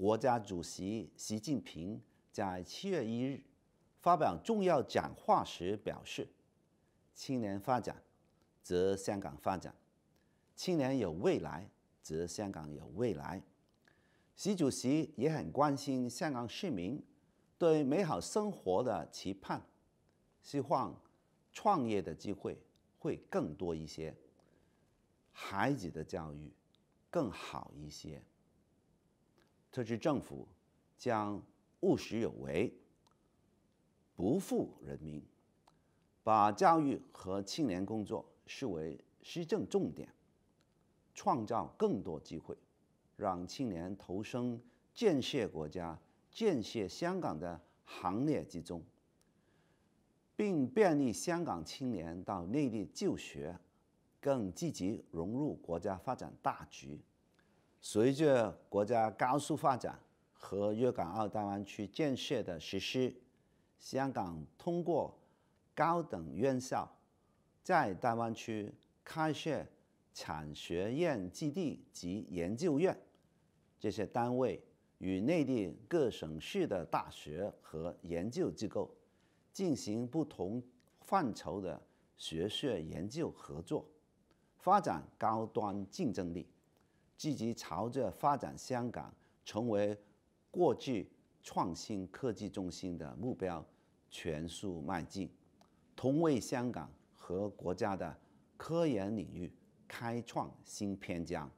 国家主席习近平在七月一日发表重要讲话时表示：“青年发展，则香港发展；青年有未来，则香港有未来。”习主席也很关心香港市民对美好生活的期盼，希望创业的机会会更多一些，孩子的教育更好一些。特区政府将务实有为，不负人民，把教育和青年工作视为施政重点，创造更多机会，让青年投身建设国家、建设香港的行列之中，并便利香港青年到内地就学，更积极融入国家发展大局。随着国家高速发展和粤港澳大湾区建设的实施，香港通过高等院校在大湾区开设产学研基地及研究院这些单位，与内地各省市的大学和研究机构进行不同范畴的学术研究合作，发展高端竞争力。积极朝着发展香港成为国际创新科技中心的目标全速迈进，同为香港和国家的科研领域开创新篇章。